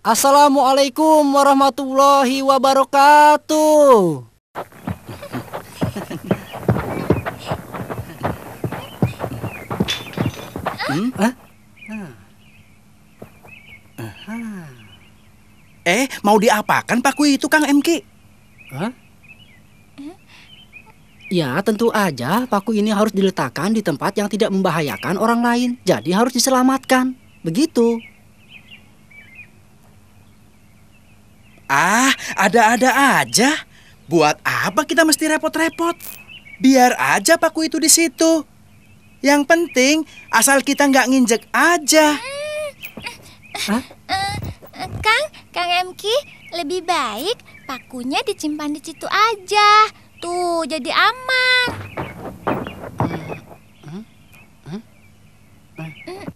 Assalamualaikum warahmatullahi wabarakatuh. Hmm? Eh, mau diapakan paku itu, Kang MK? Hah? Ya, tentu aja paku ini harus diletakkan di tempat yang tidak membahayakan orang lain. Jadi harus diselamatkan. Begitu. Ah, ada-ada aja. Buat apa kita mesti repot-repot? Biar aja paku itu di situ. Yang penting asal kita nggak nginjek aja. Hmm. Hah? Kang, Kang MK, lebih baik pakunya dicimpan di situ aja. Tuh, jadi aman. Hmm? Hmm? Hmm? Hmm?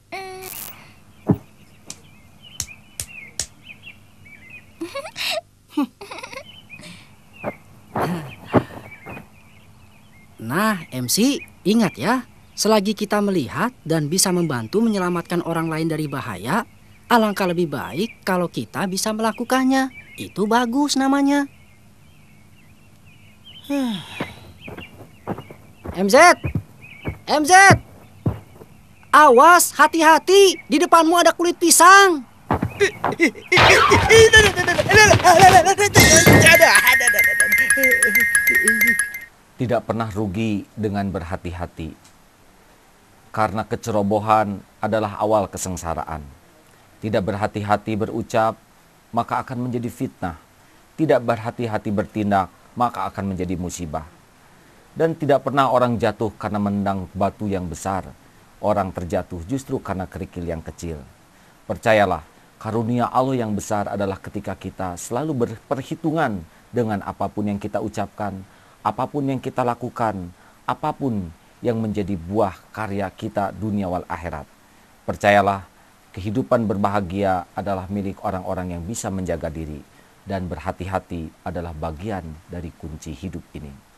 Nah, MC, ingat ya, selagi kita melihat dan bisa membantu menyelamatkan orang lain dari bahaya, alangkah lebih baik kalau kita bisa melakukannya. Itu bagus namanya. MZ! MZ! Awas, hati-hati! Di depanmu ada kulit pisang! Tidak pernah rugi dengan berhati-hati, karena kecerobohan adalah awal kesengsaraan. Tidak berhati-hati berucap, maka akan menjadi fitnah. Tidak berhati-hati bertindak, maka akan menjadi musibah. Dan tidak pernah orang jatuh karena mendang batu yang besar. Orang terjatuh justru karena kerikil yang kecil. Percayalah, Karunia Allah yang besar adalah ketika kita selalu berperhitungan dengan apapun yang kita ucapkan, apapun yang kita lakukan, apapun yang menjadi buah karya kita dunia wal akhirat. Percayalah, kehidupan berbahagia adalah milik orang-orang yang bisa menjaga diri dan berhati-hati adalah bagian dari kunci hidup ini.